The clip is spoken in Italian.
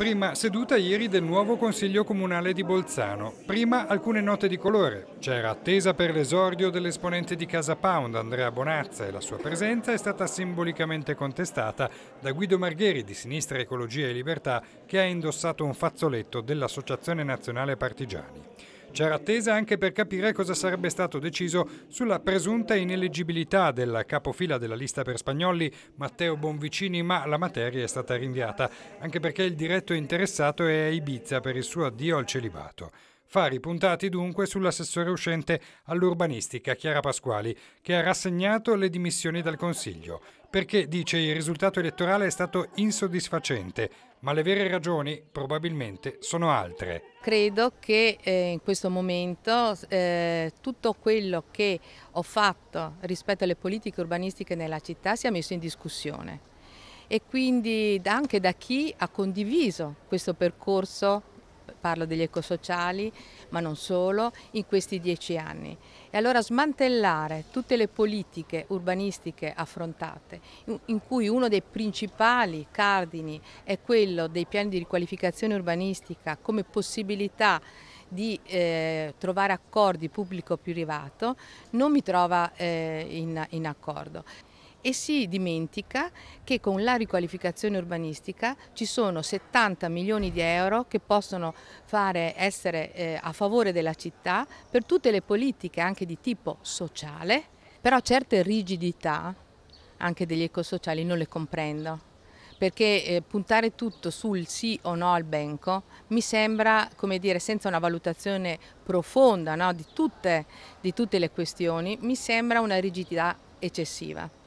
Prima seduta ieri del nuovo Consiglio Comunale di Bolzano. Prima alcune note di colore. C'era attesa per l'esordio dell'esponente di Casa Pound, Andrea Bonazza, e la sua presenza è stata simbolicamente contestata da Guido Margheri di Sinistra Ecologia e Libertà, che ha indossato un fazzoletto dell'Associazione Nazionale Partigiani. C'era attesa anche per capire cosa sarebbe stato deciso sulla presunta ineleggibilità del capofila della lista per Spagnoli, Matteo Bonvicini, ma la materia è stata rinviata, anche perché il diretto interessato è a Ibiza per il suo addio al celibato. Fari puntati dunque sull'assessore uscente all'urbanistica Chiara Pasquali, che ha rassegnato le dimissioni dal Consiglio, perché dice il risultato elettorale è stato insoddisfacente, ma le vere ragioni probabilmente sono altre. Credo che eh, in questo momento eh, tutto quello che ho fatto rispetto alle politiche urbanistiche nella città sia messo in discussione e quindi anche da chi ha condiviso questo percorso parlo degli ecosociali, ma non solo, in questi dieci anni. E allora smantellare tutte le politiche urbanistiche affrontate, in cui uno dei principali cardini è quello dei piani di riqualificazione urbanistica come possibilità di eh, trovare accordi pubblico-privato, non mi trova eh, in, in accordo e si dimentica che con la riqualificazione urbanistica ci sono 70 milioni di euro che possono fare, essere eh, a favore della città per tutte le politiche anche di tipo sociale, però certe rigidità anche degli ecosociali non le comprendo perché eh, puntare tutto sul sì o no al benco mi sembra, come dire, senza una valutazione profonda no, di, tutte, di tutte le questioni, mi sembra una rigidità eccessiva.